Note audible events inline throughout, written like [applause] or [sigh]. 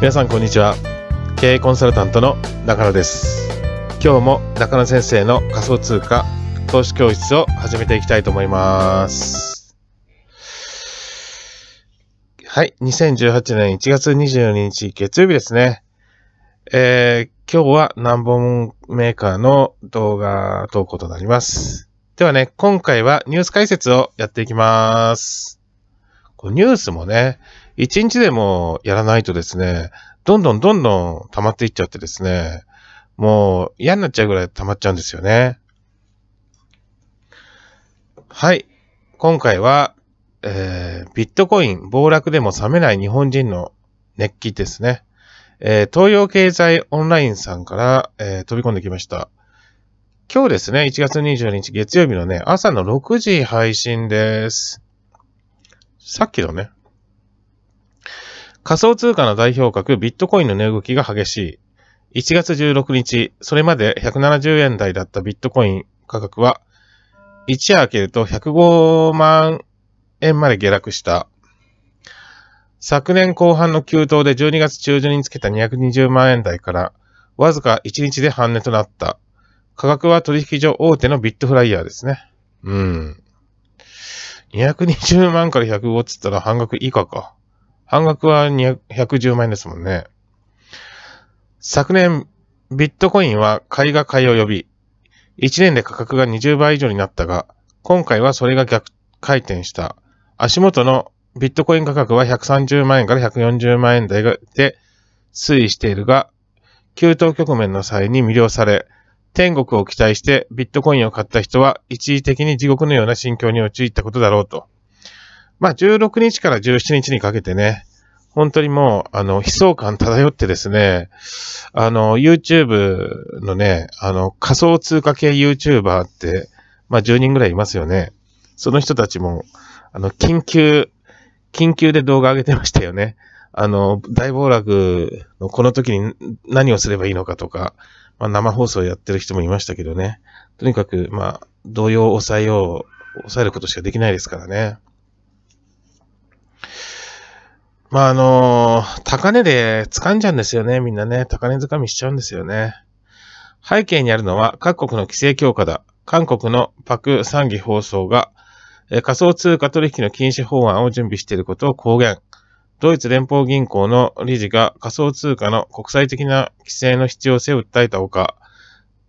皆さんこんにちは経営コンサルタントの中野です今日も中野先生の仮想通貨投資教室を始めていきたいと思いますはい2018年1月2 2日月曜日ですねえー、今日は何本メーカーの動画投稿となります。ではね、今回はニュース解説をやっていきます。ニュースもね、一日でもやらないとですね、どんどんどんどん溜まっていっちゃってですね、もう嫌になっちゃうぐらい溜まっちゃうんですよね。はい。今回は、えー、ビットコイン暴落でも冷めない日本人の熱気ですね。えー、東洋経済オンラインさんから、えー、飛び込んできました。今日ですね、1月22日月曜日のね、朝の6時配信です。さっきのね、仮想通貨の代表格ビットコインの値動きが激しい。1月16日、それまで170円台だったビットコイン価格は、一夜明けると105万円まで下落した。昨年後半の急騰で12月中旬につけた220万円台から、わずか1日で半値となった。価格は取引所大手のビットフライヤーですね。うん。220万から105っつったら半額以下か。半額は110万円ですもんね。昨年、ビットコインは買いが買いを呼び、1年で価格が20倍以上になったが、今回はそれが逆回転した。足元のビットコイン価格は130万円から140万円台で推移しているが、急騰局面の際に魅了され、天国を期待してビットコインを買った人は一時的に地獄のような心境に陥ったことだろうと。まあ、16日から17日にかけてね、本当にもう、あの、悲壮感漂ってですね、あの、YouTube のね、あの、仮想通貨系 YouTuber って、まあ、10人ぐらいいますよね。その人たちも、あの、緊急緊急で動画上げてましたよね。あの、大暴落のこの時に何をすればいいのかとか、まあ、生放送やってる人もいましたけどね。とにかく、まあ、動揺を抑えよう、抑えることしかできないですからね。まあ、あの、高値で掴んじゃうんですよね、みんなね。高値掴みしちゃうんですよね。背景にあるのは各国の規制強化だ。韓国のパク・サンギ放送が仮想通貨取引の禁止法案を準備していることを公言。ドイツ連邦銀行の理事が仮想通貨の国際的な規制の必要性を訴えたほか、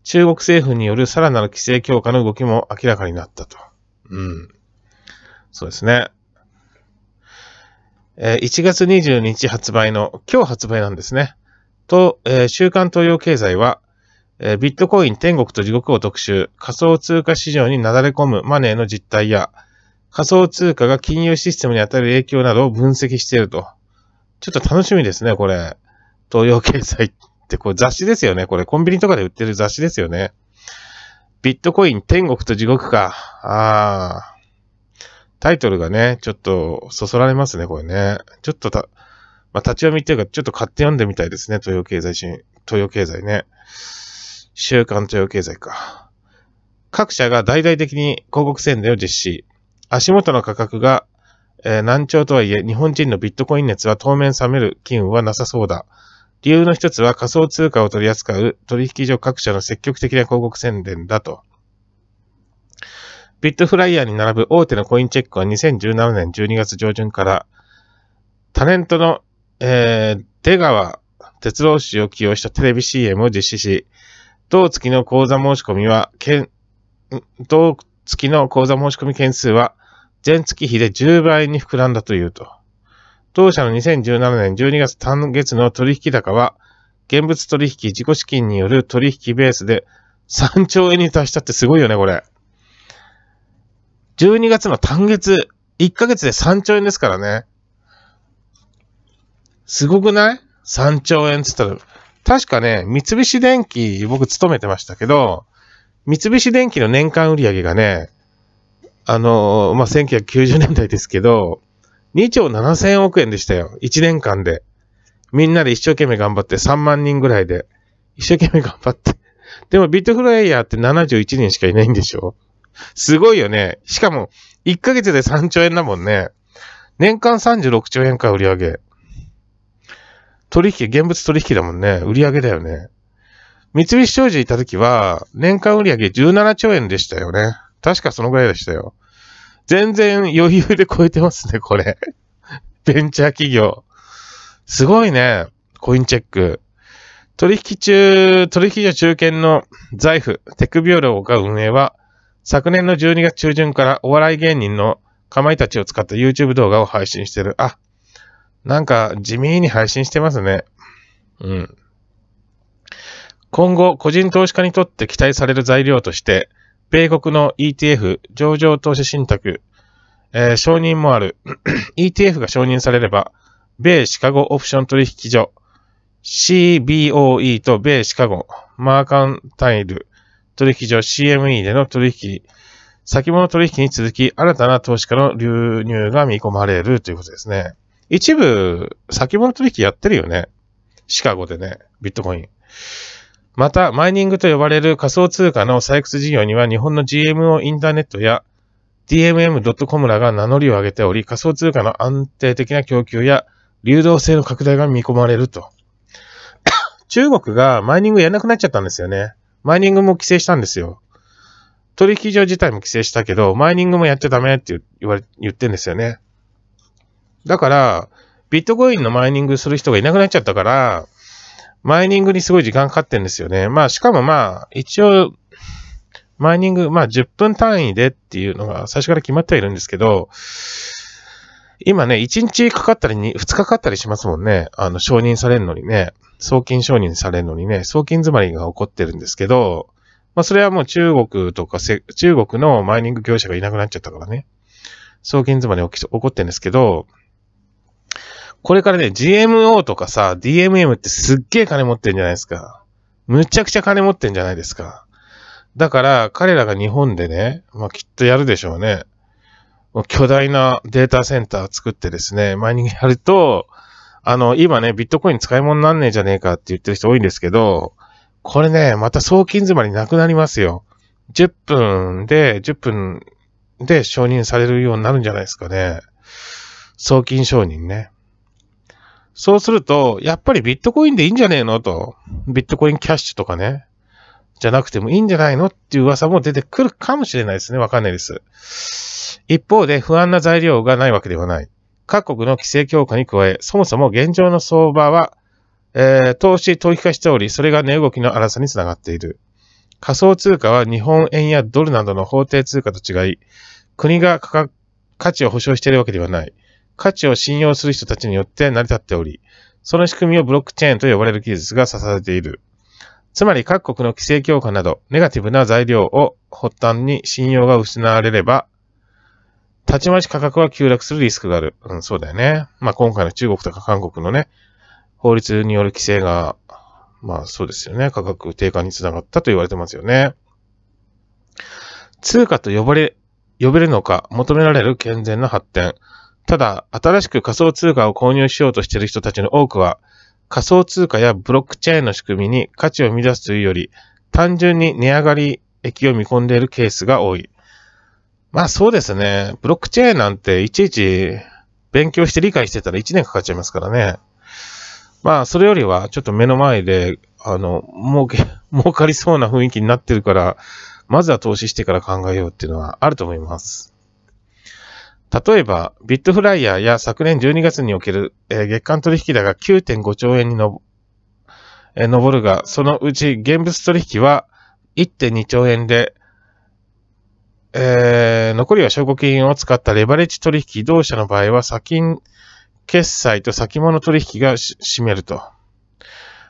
中国政府によるさらなる規制強化の動きも明らかになったと。うん。そうですね。え1月22日発売の、今日発売なんですね。と、え週刊東洋経済は、えビットコイン天国と地獄を特集、仮想通貨市場になだれ込むマネーの実態や、仮想通貨が金融システムに与たる影響などを分析していると。ちょっと楽しみですね、これ。東洋経済ってこれ雑誌ですよね。これコンビニとかで売ってる雑誌ですよね。ビットコイン天国と地獄か。あー。タイトルがね、ちょっとそそられますね、これね。ちょっとた、まあ、立ち読みっていうか、ちょっと買って読んでみたいですね、東洋経済新、東洋経済ね。週刊東洋経済か。各社が大々的に広告宣伝を実施。足元の価格が、えー、難聴とはいえ、日本人のビットコイン熱は当面冷める機運はなさそうだ。理由の一つは仮想通貨を取り扱う取引所各社の積極的な広告宣伝だと。ビットフライヤーに並ぶ大手のコインチェックは2017年12月上旬から、タレントの、えー、出川哲郎氏を起用したテレビ CM を実施し、同月の口座申し込みは、同月の口座申し込み件数は前月比で10倍に膨らんだというと。当社の2017年12月単月の取引高は、現物取引自己資金による取引ベースで3兆円に達したってすごいよね、これ。12月の単月、1ヶ月で3兆円ですからね。すごくない ?3 兆円つったら。確かね、三菱電機、僕勤めてましたけど、三菱電機の年間売上がね、あの、まあ、1990年代ですけど、2兆7000億円でしたよ。1年間で。みんなで一生懸命頑張って、3万人ぐらいで。一生懸命頑張って。でもビットフライヤーって71人しかいないんでしょすごいよね。しかも、1ヶ月で3兆円だもんね。年間36兆円か、売り上げ。取引、現物取引だもんね。売り上げだよね。三菱商事いた時は、年間売り上げ17兆円でしたよね。確かそのぐらいでしたよ。全然余裕で超えてますね、これ。[laughs] ベンチャー企業。すごいね。コインチェック。取引中、取引所中堅の財布、テクビオロが運営は、昨年の12月中旬からお笑い芸人のかまいたちを使った YouTube 動画を配信してる。あ、なんか地味に配信してますね。うん。今後、個人投資家にとって期待される材料として、米国の ETF、上場投資信託、えー、承認もある。ETF [clears throat] が承認されれば、米シカゴオプション取引所、CBOE と米シカゴ、マーカンタイル取引所 CME での取引、先物取引に続き、新たな投資家の流入が見込まれるということですね。一部、先物取引やってるよね。シカゴでね、ビットコイン。また、マイニングと呼ばれる仮想通貨の採掘事業には日本の GMO インターネットや DMM.com らが名乗りを上げており、仮想通貨の安定的な供給や流動性の拡大が見込まれると。[coughs] 中国がマイニングやらなくなっちゃったんですよね。マイニングも規制したんですよ。取引所自体も規制したけど、マイニングもやっちゃダメって言われ、言ってんですよね。だから、ビットコインのマイニングする人がいなくなっちゃったから、マイニングにすごい時間かかってるんですよね。まあ、しかもまあ、一応、マイニング、まあ、10分単位でっていうのが最初から決まってはいるんですけど、今ね、1日かかったり2、2日かかったりしますもんね。あの、承認されるのにね、送金承認されるのにね、送金詰まりが起こってるんですけど、まあ、それはもう中国とかせ、中国のマイニング業者がいなくなっちゃったからね、送金詰まり起き起こってるんですけど、これからね、GMO とかさ、DMM ってすっげえ金持ってんじゃないですか。むちゃくちゃ金持ってんじゃないですか。だから、彼らが日本でね、まあきっとやるでしょうね。巨大なデータセンター作ってですね、マイニングやると、あの、今ね、ビットコイン使い物になんねえじゃねえかって言ってる人多いんですけど、これね、また送金詰まりなくなりますよ。10分で、10分で承認されるようになるんじゃないですかね。送金承認ね。そうすると、やっぱりビットコインでいいんじゃねえのと。ビットコインキャッシュとかね。じゃなくてもいいんじゃないのっていう噂も出てくるかもしれないですね。わかんないです。一方で不安な材料がないわけではない。各国の規制強化に加え、そもそも現状の相場は、えー、投資投機化しており、それが値動きの荒さにつながっている。仮想通貨は日本円やドルなどの法定通貨と違い、国が価値を保証しているわけではない。価値を信用する人たちによって成り立っており、その仕組みをブロックチェーンと呼ばれる技術が支えている。つまり各国の規制強化など、ネガティブな材料を発端に信用が失われれば、たちまち価格は急落するリスクがある。うん、そうだよね。まあ、今回の中国とか韓国のね、法律による規制が、まあそうですよね。価格低下につながったと言われてますよね。通貨と呼ばれ、呼べるのか求められる健全な発展。ただ、新しく仮想通貨を購入しようとしている人たちの多くは、仮想通貨やブロックチェーンの仕組みに価値を生み出すというより、単純に値上がり益を見込んでいるケースが多い。まあそうですね。ブロックチェーンなんていちいち勉強して理解してたら1年かかっちゃいますからね。まあそれよりはちょっと目の前で、あの、儲け、[laughs] 儲かりそうな雰囲気になってるから、まずは投資してから考えようっていうのはあると思います。例えば、ビットフライヤーや昨年12月における、え月間取引だが9.5兆円にの、え上るが、そのうち現物取引は1.2兆円で、えー、残りは証拠金を使ったレバレッジ取引、同社の場合は先決済と先物取引が占めると。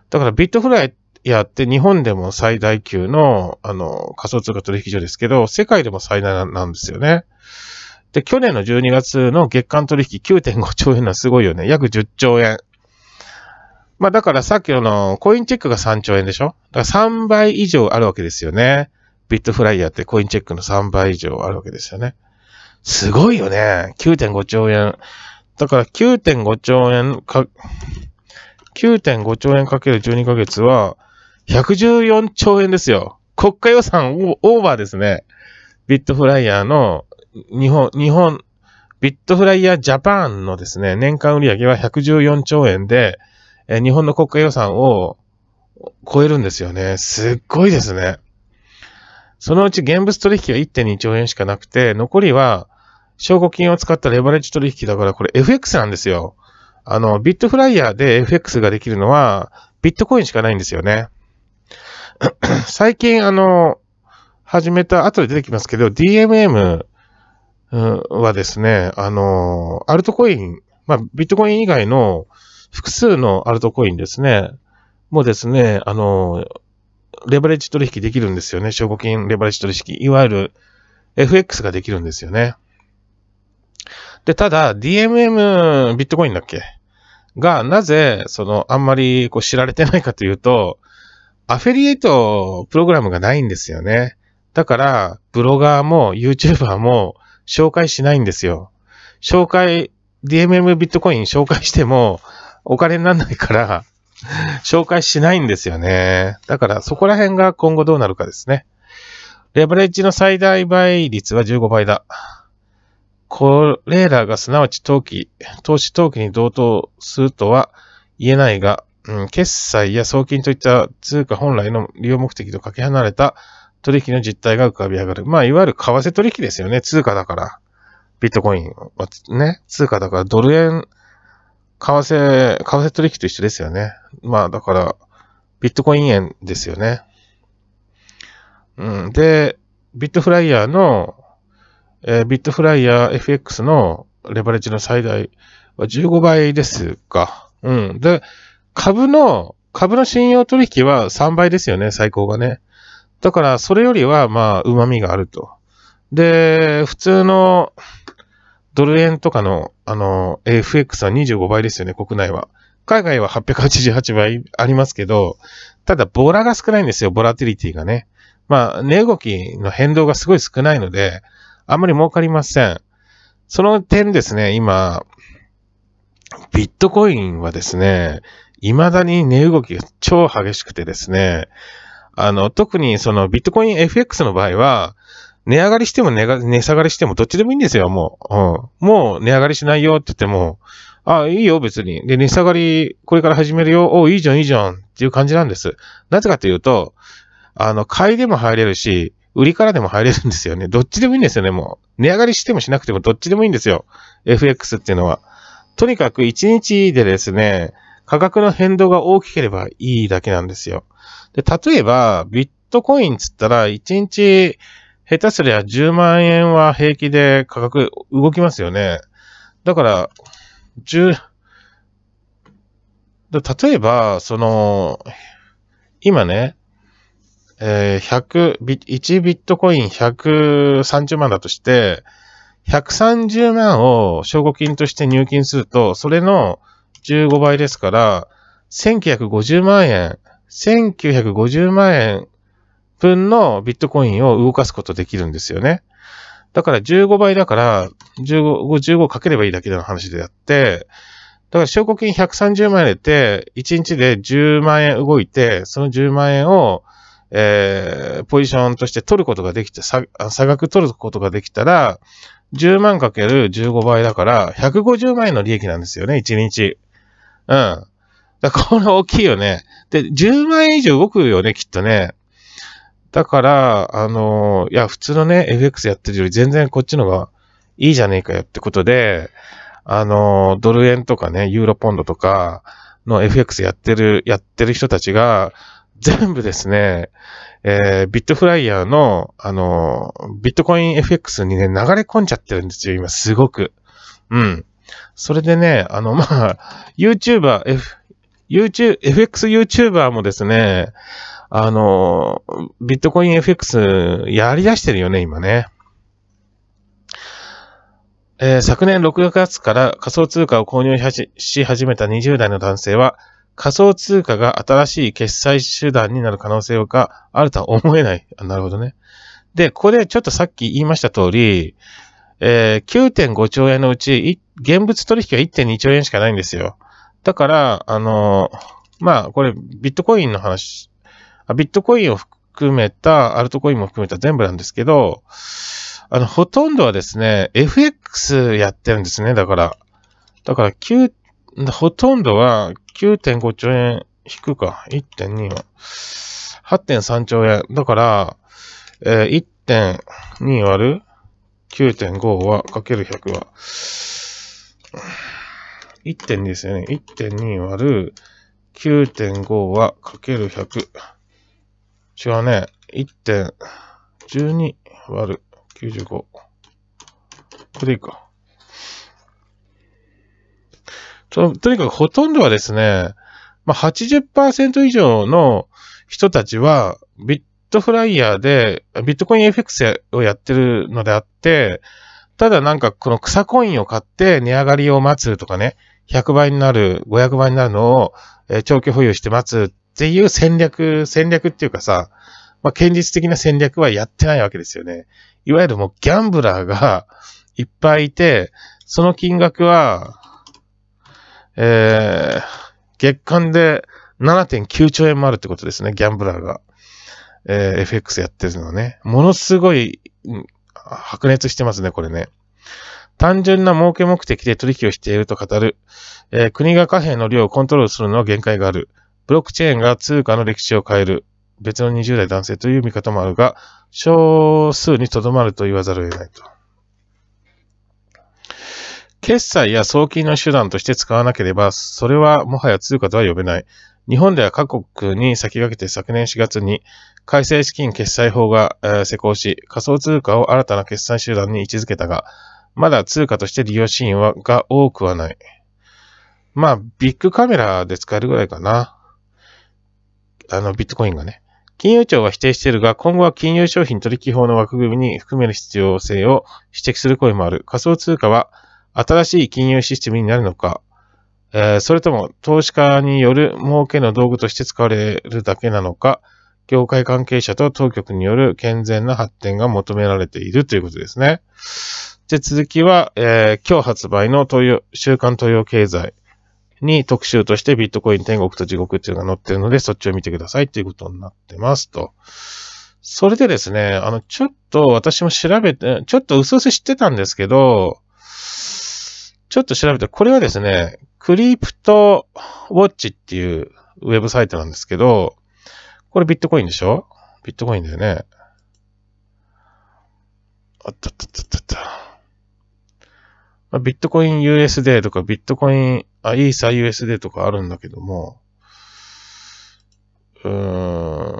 だからビットフライヤーって日本でも最大級のあの仮想通貨取引所ですけど、世界でも最大なんですよね。で、去年の12月の月間取引9.5兆円のすごいよね。約10兆円。まあだからさっきのコインチェックが3兆円でしょだから3倍以上あるわけですよね。ビットフライヤーってコインチェックの3倍以上あるわけですよね。すごいよね。9.5兆円。だから9.5兆円か、9.5兆円かける12ヶ月は114兆円ですよ。国家予算オーバーですね。ビットフライヤーの日本、日本、ビットフライヤージャパンのですね、年間売上は114兆円で、えー、日本の国家予算を超えるんですよね。すっごいですね。そのうち現物取引は1.2兆円しかなくて、残りは証拠金を使ったレバレッジ取引だから、これ FX なんですよ。あの、ビットフライヤーで FX ができるのは、ビットコインしかないんですよね。[clears throat] 最近、あの、始めた、後で出てきますけど、DMM はですね、あの、アルトコイン、まあ、ビットコイン以外の複数のアルトコインですね、もうですね、あの、レバレッジ取引できるんですよね。証拠金レバレッジ取引。いわゆる FX ができるんですよね。で、ただ、DMM ビットコインだっけが、なぜ、その、あんまりこう知られてないかというと、アフィリエイトプログラムがないんですよね。だから、ブロガーも YouTuber も、紹介しないんですよ。紹介、DMM ビットコイン紹介してもお金にならないから紹介しないんですよね。だからそこら辺が今後どうなるかですね。レバレッジの最大倍率は15倍だ。これらがすなわち投機、投資投機に同等するとは言えないが、うん、決済や送金といった通貨本来の利用目的とかけ離れた取引の実態が浮かび上がる。まあ、いわゆる為替取引ですよね。通貨だから。ビットコインはね、通貨だから、ドル円、為替、為替取引と一緒ですよね。まあ、だから、ビットコイン円ですよね。うん。で、ビットフライヤーの、えー、ビットフライヤー FX のレバレッジの最大は15倍ですか。うん。で、株の、株の信用取引は3倍ですよね、最高がね。だから、それよりは、まあ、旨味があると。で、普通のドル円とかの、あの、FX は25倍ですよね、国内は。海外は888倍ありますけど、ただ、ボラが少ないんですよ、ボラティリティがね。まあ、値動きの変動がすごい少ないので、あんまり儲かりません。その点ですね、今、ビットコインはですね、未だに値動きが超激しくてですね、あの、特にそのビットコイン FX の場合は、値上がりしても値が値下がりしてもどっちでもいいんですよ、もう。うん、もう値上がりしないよって言っても、あ、いいよ、別に。で、値下がり、これから始めるよ。お、いいじゃん、いいじゃん。っていう感じなんです。なぜかというと、あの、買いでも入れるし、売りからでも入れるんですよね。どっちでもいいんですよね、もう。値上がりしてもしなくてもどっちでもいいんですよ。FX っていうのは。とにかく1日でですね、価格の変動が大きければいいだけなんですよ。で、例えば、ビットコインつったら、1日、下手すりゃ10万円は平気で価格動きますよね。だから、10、例えば、その、今ね、えー、100、1ビットコイン130万だとして、130万を証拠金として入金すると、それの15倍ですから、1950万円、1950万円分のビットコインを動かすことできるんですよね。だから15倍だから、15、15かければいいだけの話であって、だから証拠金130万円入れて、1日で10万円動いて、その10万円を、えー、ポジションとして取ることができて、差額取ることができたら、10万かける15倍だから、150万円の利益なんですよね、1日。うん。だからこれ大きいよね。で、10万円以上動くよね、きっとね。だから、あのー、いや、普通のね、FX やってるより全然こっちのがいいじゃねえかよってことで、あのー、ドル円とかね、ユーロポンドとかの FX やってる、やってる人たちが、全部ですね、えー、ビットフライヤーの、あのビットコイン FX にね、流れ込んじゃってるんですよ、今、すごく。うん。それでね、あの、[laughs] まあ、YouTuber、F、YouTube、FX YouTuber もですね、あの、ビットコイン FX やり出してるよね、今ね。えー、昨年6月から仮想通貨を購入し始めた20代の男性は、仮想通貨が新しい決済手段になる可能性があるとは思えない。なるほどね。で、ここでちょっとさっき言いました通り、えー、9.5兆円のうち現物取引は1.2兆円しかないんですよ。だから、あの、まあ、これ、ビットコインの話、あビットコインを含めた、アルトコインも含めた全部なんですけど、あの、ほとんどはですね、FX やってるんですね、だから。だから、9、ほとんどは9.5兆円引くか、1.2は。8.3兆円。だから、えー、1.2割る9.5は、かける100は。1.2ですよね。1.2割る9.5はかける100。違うね。1.12割る95。これでいいか。と、とにかくほとんどはですね、まあ80%以上の人たちはビットフライヤーで、ビットコイン FX をやってるのであって、ただなんかこの草コインを買って値上がりを待つとかね、100倍になる、500倍になるのを、え長期保有して待つっていう戦略、戦略っていうかさ、まあ、現実的な戦略はやってないわけですよね。いわゆるもうギャンブラーがいっぱいいて、その金額は、えー、月間で7.9兆円もあるってことですね、ギャンブラーが。えー、FX やってるのね。ものすごい白熱してますね、これね。単純な儲け目的で取引をしていると語る、えー、国が貨幣の量をコントロールするのは限界がある。ブロックチェーンが通貨の歴史を変える。別の20代男性という見方もあるが、少数にとどまると言わざるを得ないと。決済や送金の手段として使わなければ、それはもはや通貨とは呼べない。日本では各国に先駆けて昨年4月に改正資金決済法が、施行し、仮想通貨を新たな決済手段に位置づけたが、まだ通貨として利用シーンはが多くはない。まあ、ビッグカメラで使えるぐらいかな。あの、ビットコインがね。金融庁は否定しているが、今後は金融商品取引法の枠組みに含める必要性を指摘する声もある。仮想通貨は新しい金融システムになるのか、えー、それとも投資家による儲けの道具として使われるだけなのか、業界関係者と当局による健全な発展が求められているということですね。で、続きは、えー、今日発売の東洋、週刊東洋経済に特集としてビットコイン天国と地獄っていうのが載ってるので、そっちを見てくださいっていうことになってますと。それでですね、あの、ちょっと私も調べて、ちょっと薄々知ってたんですけど、ちょっと調べて、これはですね、クリプトウォッチっていうウェブサイトなんですけど、これビットコインでしょビットコインだよね。あったったったったまあ、ビットコイン USD とかビットコイン、あ、イーサ USD とかあるんだけども、うーん、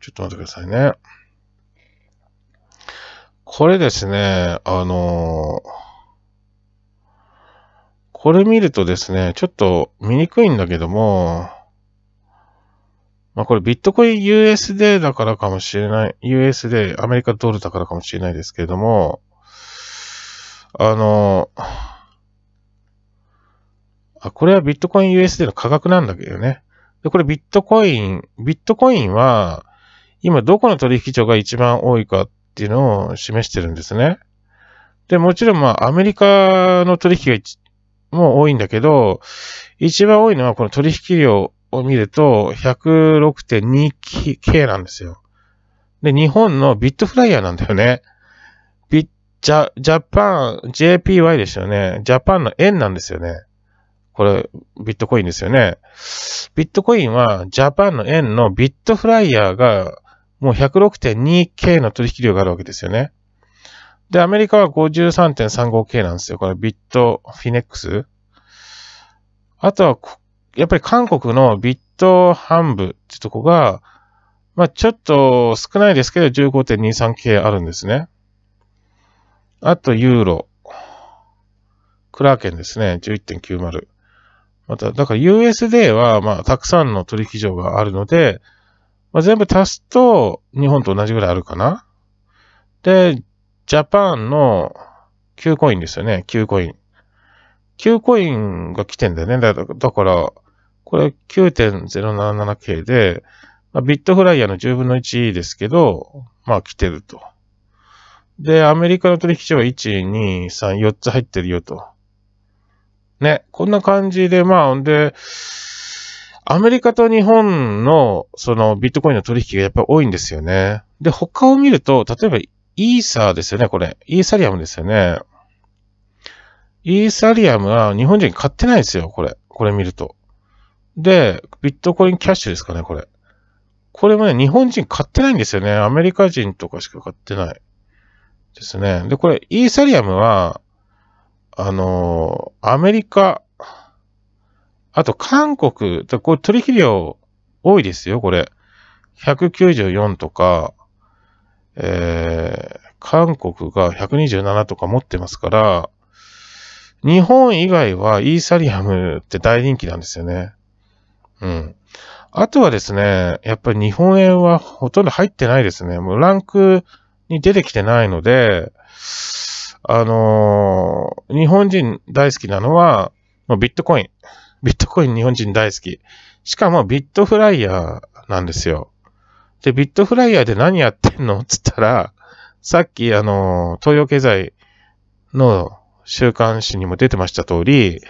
ちょっと待ってくださいね。これですね、あのーこれ見るとですね、ちょっと見にくいんだけども、まあこれビットコイン USD だからかもしれない、USD、アメリカドルだからかもしれないですけれども、あの、あ、これはビットコイン USD の価格なんだけどね。で、これビットコイン、ビットコインは、今どこの取引所が一番多いかっていうのを示してるんですね。で、もちろんまあアメリカの取引がも多いんだけど、一番多いのはこの取引量を見ると 106.2K なんですよ。で、日本のビットフライヤーなんだよね。ビッ、ジャ、ジャパン、JPY ですよね。ジャパンの円なんですよね。これ、ビットコインですよね。ビットコインは、ジャパンの円のビットフライヤーが、もう 106.2K の取引量があるわけですよね。で、アメリカは 53.35K なんですよ。これビットフィネックス。あとは、やっぱり韓国のビット半部ってとこが、まあちょっと少ないですけど 15.23K あるんですね。あとユーロ。クラーケンですね。11.90。また、だから USD はまあたくさんの取引所があるので、まあ、全部足すと日本と同じぐらいあるかな。で、ジャパンの Q コインですよね、Q コイン。Q コインが来てんだよね。だから、これ9 0 7 7系で、まあ、ビットフライヤーの10分の1ですけど、まあ来てると。で、アメリカの取引所は1、2、3、4つ入ってるよと。ね、こんな感じで、まあ、んで、アメリカと日本の、その、ビットコインの取引がやっぱり多いんですよね。で、他を見ると、例えば、イーサーですよね、これ。イーサリアムですよね。イーサリアムは日本人買ってないですよ、これ。これ見ると。で、ビットコインキャッシュですかね、これ。これもね、日本人買ってないんですよね。アメリカ人とかしか買ってない。ですね。で、これ、イーサリアムは、あのー、アメリカ、あと韓国、これ取引量多いですよ、これ。194とか、えー、韓国が127とか持ってますから、日本以外はイーサリアムって大人気なんですよね。うん。あとはですね、やっぱり日本円はほとんど入ってないですね。もうランクに出てきてないので、あのー、日本人大好きなのは、もうビットコイン。ビットコイン日本人大好き。しかもビットフライヤーなんですよ。で、ビットフライヤーで何やってんの [laughs] つったら、さっきあの、東洋経済の週刊誌にも出てました通り、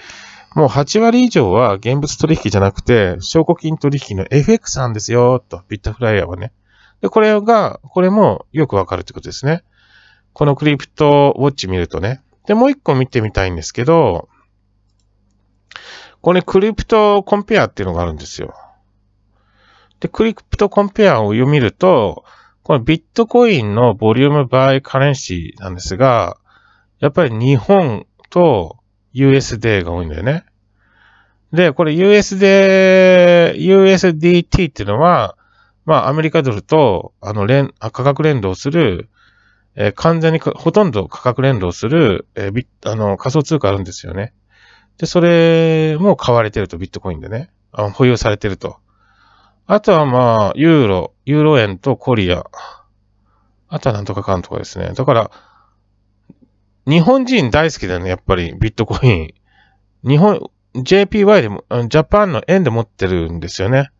もう8割以上は現物取引じゃなくて、証拠金取引の FX なんですよ、と、ビットフライヤーはね。で、これが、これもよくわかるってことですね。このクリプトウォッチ見るとね。で、もう一個見てみたいんですけど、これクリプトコンペアっていうのがあるんですよ。で、クリプトコンペアを読みると、このビットコインのボリュームバイカレンシーなんですが、やっぱり日本と USD が多いんだよね。で、これ USD、USDT っていうのは、まあアメリカドルと、あの連、価格連動する、えー、完全にほとんど価格連動する、えー、ビあの、仮想通貨あるんですよね。で、それも買われてると、ビットコインでね。あ保有されてると。あとはまあ、ユーロ、ユーロ円とコリア。あとはなんとかかんとかですね。だから、日本人大好きだよね、やっぱり、ビットコイン。日本、JPY でも、ジャパンの円で持ってるんですよね。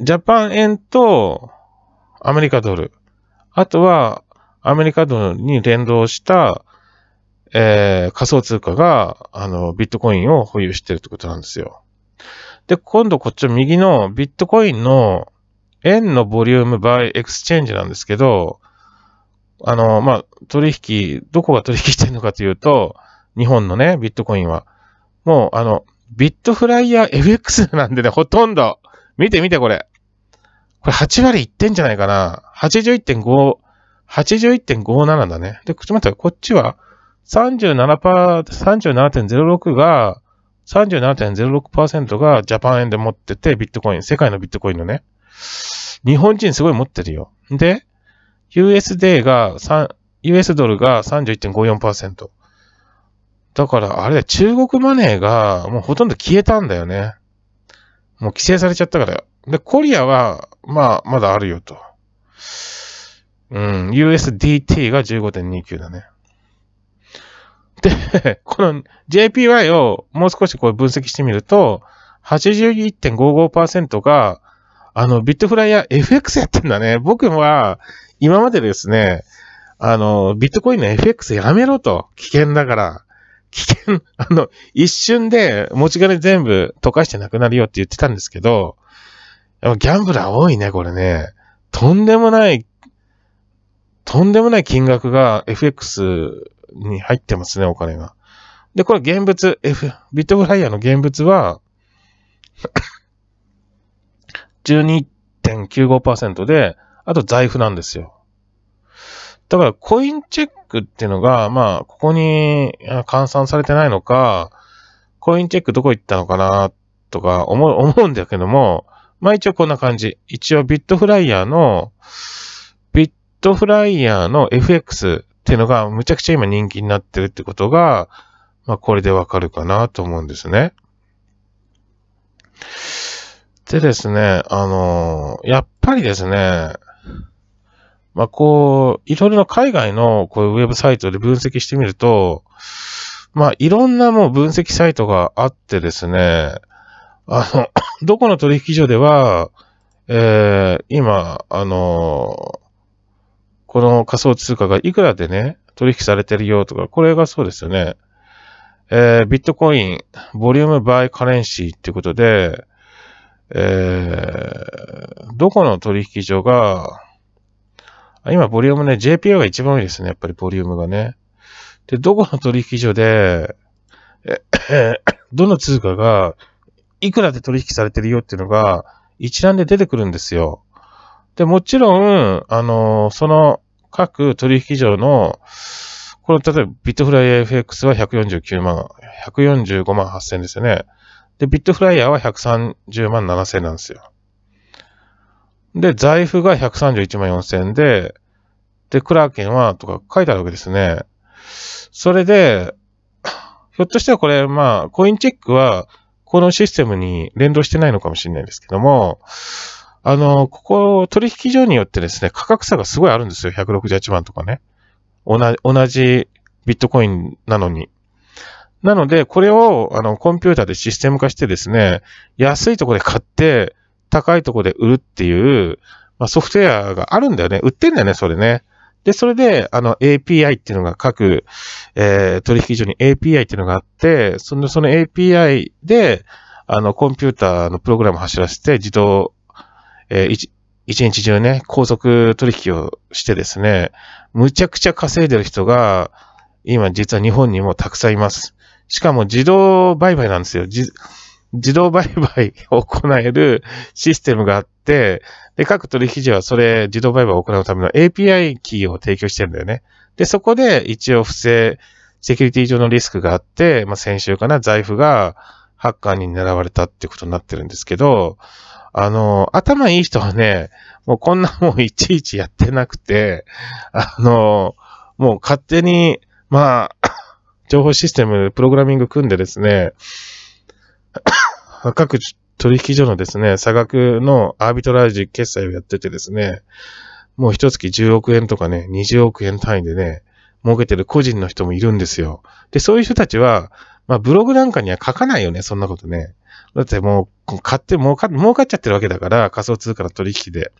ジャパン円とアメリカドル。あとは、アメリカドルに連動した、えー、仮想通貨が、あの、ビットコインを保有してるってことなんですよ。で、今度こっち右のビットコインの円のボリュームバイエクスチェンジなんですけど、あの、まあ、取引、どこが取引してるのかというと、日本のね、ビットコインは。もう、あの、ビットフライヤー FX なんでね、ほとんど。見て見てこれ。これ8割いってんじゃないかな。81.5、81.57だね。で、こっち待って、こっちは37%、37.06が37.06%がジャパン円で持ってて、ビットコイン、世界のビットコインのね。日本人すごい持ってるよ。で、USD が3、US ドルが31.54%。だから、あれだ、中国マネーがもうほとんど消えたんだよね。もう規制されちゃったから。で、コリアは、まあ、まだあるよと。うん、USDT が15.29だね。で、この JPY をもう少しこう分析してみると、81.55%が、あの、ビットフライや FX やってんだね。僕は、今までですね、あの、ビットコインの FX やめろと。危険だから。危険、[laughs] あの、一瞬で持ち金全部溶かしてなくなるよって言ってたんですけど、ギャンブラー多いね、これね。とんでもない、とんでもない金額が FX に入ってますね、お金が。で、これ現物、F、ビットフライヤーの現物は12.95% [coughs] で、あと財布なんですよ。だから、コインチェックっていうのが、まあ、ここに換算されてないのか、コインチェックどこ行ったのかな、とか思う、思うんだけども、まあ一応こんな感じ。一応ビットフライヤーの、ビットフライヤーの FX っていうのが、むちゃくちゃ今人気になってるってことが、まあ、これでわかるかなと思うんですね。でですね、あの、やっぱりですね、まあ、こう、いろいろな海外のこういうウェブサイトで分析してみると、まあ、いろんなもう分析サイトがあってですね、あの、[coughs] どこの取引所では、えー、今、あの、この仮想通貨がいくらでね、取引されてるよとか、これがそうですよね。えー、ビットコイン、ボリュームバイカレンシーっていうことで、えー、どこの取引所が、今、ボリュームね、JPO が一番多いですね。やっぱりボリュームがね。で、どこの取引所で、え、[coughs] どの通貨が、いくらで取引されてるよっていうのが、一覧で出てくるんですよ。で、もちろん、あのー、その、各取引所の、この、例えばビットフライヤー FX は149万、145万8千ですよね。で、ビットフライヤーは130万7千なんですよ。で、財布が131万4千で、で、クラーケンはとか書いてあるわけですね。それで、ひょっとしてはこれ、まあ、コインチェックは、このシステムに連動してないのかもしれないですけども、あの、ここ、取引所によってですね、価格差がすごいあるんですよ。168万とかね。同じ、同じビットコインなのに。なので、これを、あの、コンピューターでシステム化してですね、安いとこで買って、高いとこで売るっていう、まあ、ソフトウェアがあるんだよね。売ってんだよね、それね。で、それで、あの、API っていうのが各、えー、取引所に API っていうのがあって、その、その API で、あの、コンピューターのプログラムを走らせて、自動えー、一日中ね、高速取引をしてですね、むちゃくちゃ稼いでる人が、今実は日本にもたくさんいます。しかも自動売買なんですよ。自動売買を行えるシステムがあって、で、各取引所はそれ自動売買を行うための API キーを提供してるんだよね。で、そこで一応不正、セキュリティ上のリスクがあって、まあ、先週かな、財布がハッカーに狙われたってことになってるんですけど、あの、頭いい人はね、もうこんなもういちいちやってなくて、あの、もう勝手に、まあ、[coughs] 情報システム、プログラミング組んでですね、[coughs] 各取引所のですね、差額のアービトラージ決済をやっててですね、もう一月10億円とかね、20億円単位でね、儲けてる個人の人もいるんですよ。で、そういう人たちは、まあブログなんかには書かないよね、そんなことね。だってもう、買って儲か、儲かっちゃってるわけだから、仮想通貨の取引で。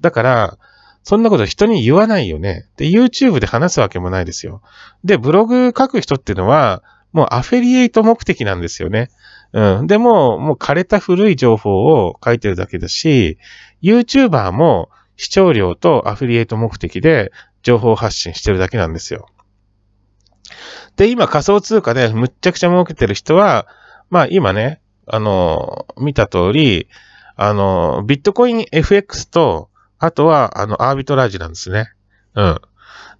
だから、そんなこと人に言わないよね。で、YouTube で話すわけもないですよ。で、ブログ書く人っていうのは、もうアフェリエイト目的なんですよね。うん。でも、もう枯れた古い情報を書いてるだけだし、YouTuber も視聴料とアフィリエイト目的で情報発信してるだけなんですよ。で、今仮想通貨でむっちゃくちゃ儲けてる人は、まあ今ね、あの、見た通り、あの、ビットコイン FX と、あとは、あの、アービトラージなんですね。うん。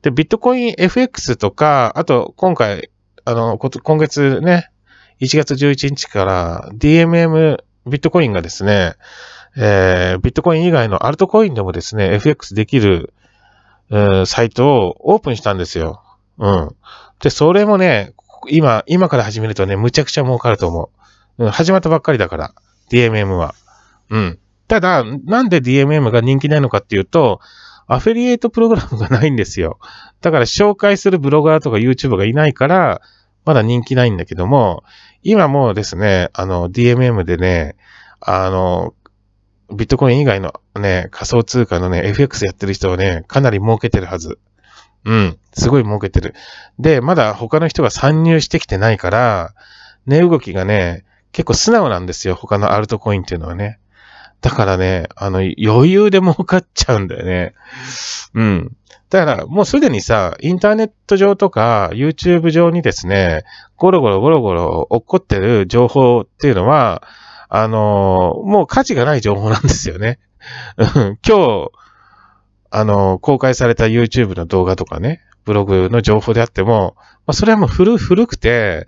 で、ビットコイン FX とか、あと、今回、あの、今月ね、1月11日から DMM ビットコインがですね、えー、ビットコイン以外のアルトコインでもですね、FX できる、うん、サイトをオープンしたんですよ。うん。で、それもね、今、今から始めるとね、むちゃくちゃ儲かると思う。うん、始まったばっかりだから、DMM は。うん。ただ、なんで DMM が人気ないのかっていうと、アフィリエイトプログラムがないんですよ。だから紹介するブロガーとか YouTuber がいないから、まだ人気ないんだけども、今もですね、あの、DMM でね、あの、ビットコイン以外のね、仮想通貨のね、FX やってる人はね、かなり儲けてるはず。うん、すごい儲けてる。で、まだ他の人が参入してきてないから、値動きがね、結構素直なんですよ、他のアルトコインっていうのはね。だからね、あの、余裕で儲かっちゃうんだよね。うん。だから、もうすでにさ、インターネット上とか、YouTube 上にですね、ゴロゴロゴロゴロ落っこってる情報っていうのは、あのー、もう価値がない情報なんですよね。今日、あのー、公開された YouTube の動画とかね、ブログの情報であっても、まあ、それはもう古、古くて、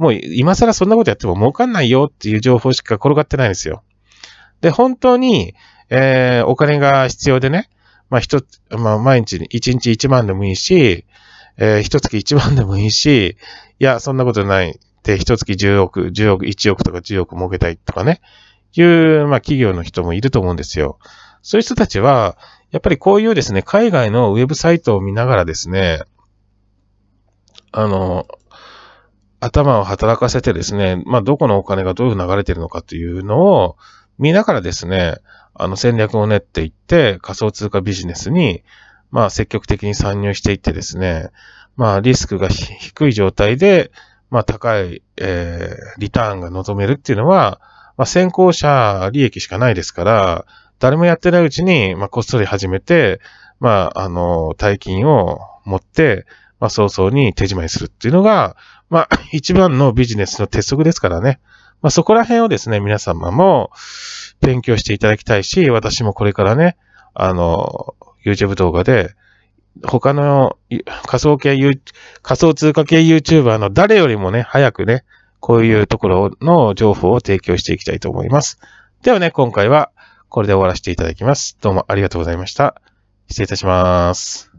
もう今更そんなことやっても儲かんないよっていう情報しか転がってないんですよ。で、本当に、えー、お金が必要でね、まあ、一つ、まあ、毎日、一日一万でもいいし、えー、一月一万でもいいし、いや、そんなことない。で、一月10億、10億、1億とか10億儲けたいとかね、いう、まあ、企業の人もいると思うんですよ。そういう人たちは、やっぱりこういうですね、海外のウェブサイトを見ながらですね、あの、頭を働かせてですね、まあ、どこのお金がどういうふうに流れてるのかというのを見ながらですね、あの戦略を練っていって、仮想通貨ビジネスに、まあ、積極的に参入していってですね、まあ、リスクが低い状態で、まあ、高い、えー、リターンが望めるっていうのは、まあ、先行者利益しかないですから、誰もやってないうちに、まあ、こっそり始めて、まあ、あの、大金を持って、まあ、早々に手締まするっていうのが、まあ、[laughs] 一番のビジネスの鉄則ですからね。まあ、そこら辺をですね、皆様も勉強していただきたいし、私もこれからね、あの、YouTube 動画で、他の仮想系、仮想通貨系 YouTuber の誰よりもね、早くね、こういうところの情報を提供していきたいと思います。ではね、今回はこれで終わらせていただきます。どうもありがとうございました。失礼いたします。